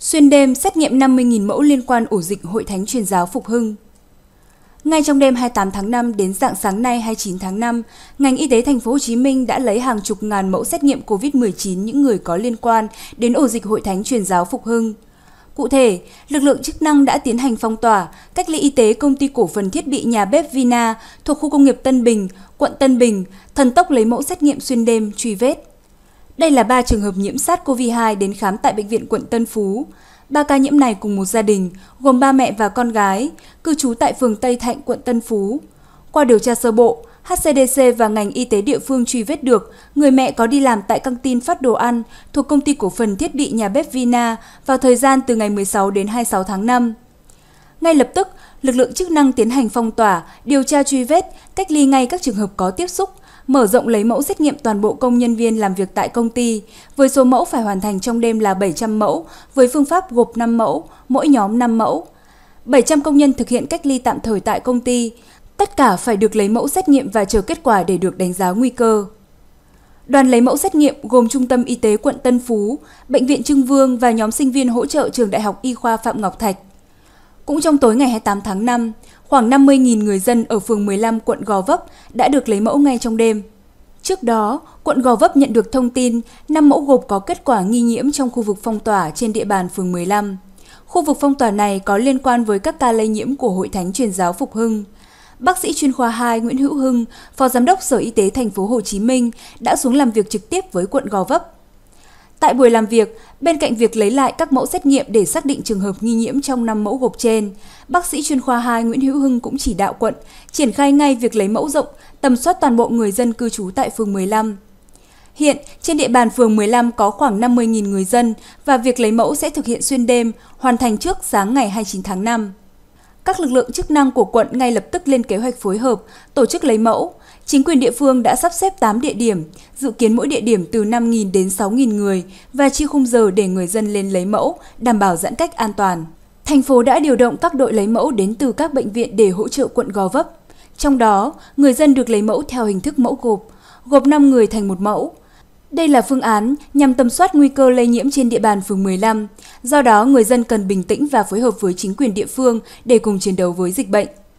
Xuyên đêm xét nghiệm 50.000 mẫu liên quan ổ dịch Hội Thánh Truyền giáo Phục Hưng. Ngay trong đêm 28 tháng 5 đến dạng sáng nay 29 tháng 5, ngành y tế thành phố Hồ Chí Minh đã lấy hàng chục ngàn mẫu xét nghiệm COVID-19 những người có liên quan đến ổ dịch Hội Thánh Truyền giáo Phục Hưng. Cụ thể, lực lượng chức năng đã tiến hành phong tỏa, cách ly y tế công ty cổ phần thiết bị nhà bếp Vina thuộc khu công nghiệp Tân Bình, quận Tân Bình, thần tốc lấy mẫu xét nghiệm xuyên đêm truy vết. Đây là 3 trường hợp nhiễm SARS-CoV-2 đến khám tại Bệnh viện quận Tân Phú. Ba ca nhiễm này cùng một gia đình, gồm ba mẹ và con gái, cư trú tại phường Tây Thạnh, quận Tân Phú. Qua điều tra sơ bộ, HCDC và ngành y tế địa phương truy vết được người mẹ có đi làm tại căng tin phát đồ ăn thuộc công ty cổ phần thiết bị nhà bếp Vina vào thời gian từ ngày 16 đến 26 tháng 5. Ngay lập tức, lực lượng chức năng tiến hành phong tỏa, điều tra truy vết, cách ly ngay các trường hợp có tiếp xúc, mở rộng lấy mẫu xét nghiệm toàn bộ công nhân viên làm việc tại công ty, với số mẫu phải hoàn thành trong đêm là 700 mẫu, với phương pháp gộp 5 mẫu, mỗi nhóm 5 mẫu. 700 công nhân thực hiện cách ly tạm thời tại công ty, tất cả phải được lấy mẫu xét nghiệm và chờ kết quả để được đánh giá nguy cơ. Đoàn lấy mẫu xét nghiệm gồm Trung tâm Y tế quận Tân Phú, Bệnh viện Trưng Vương và nhóm sinh viên hỗ trợ Trường Đại học Y khoa Phạm Ngọc Thạch. Cũng trong tối ngày 28 tháng 5, khoảng 50.000 người dân ở phường 15 quận Gò Vấp đã được lấy mẫu ngay trong đêm. Trước đó, quận Gò Vấp nhận được thông tin 5 mẫu gộp có kết quả nghi nhiễm trong khu vực phong tỏa trên địa bàn phường 15. Khu vực phong tỏa này có liên quan với các ca lây nhiễm của Hội Thánh Truyền giáo Phục Hưng. Bác sĩ chuyên khoa 2 Nguyễn Hữu Hưng, Phó Giám đốc Sở Y tế Thành phố Hồ Chí Minh đã xuống làm việc trực tiếp với quận Gò Vấp Tại buổi làm việc, bên cạnh việc lấy lại các mẫu xét nghiệm để xác định trường hợp nghi nhiễm trong 5 mẫu gộp trên, bác sĩ chuyên khoa 2 Nguyễn Hữu Hưng cũng chỉ đạo quận triển khai ngay việc lấy mẫu rộng, tầm soát toàn bộ người dân cư trú tại phường 15. Hiện, trên địa bàn phường 15 có khoảng 50.000 người dân và việc lấy mẫu sẽ thực hiện xuyên đêm, hoàn thành trước sáng ngày 29 tháng 5 các lực lượng chức năng của quận ngay lập tức lên kế hoạch phối hợp, tổ chức lấy mẫu. Chính quyền địa phương đã sắp xếp 8 địa điểm, dự kiến mỗi địa điểm từ 5.000 đến 6.000 người và chia khung giờ để người dân lên lấy mẫu, đảm bảo giãn cách an toàn. Thành phố đã điều động các đội lấy mẫu đến từ các bệnh viện để hỗ trợ quận Gò Vấp. Trong đó, người dân được lấy mẫu theo hình thức mẫu gộp, gộp 5 người thành một mẫu. Đây là phương án nhằm tầm soát nguy cơ lây nhiễm trên địa bàn phường 15. Do đó, người dân cần bình tĩnh và phối hợp với chính quyền địa phương để cùng chiến đấu với dịch bệnh.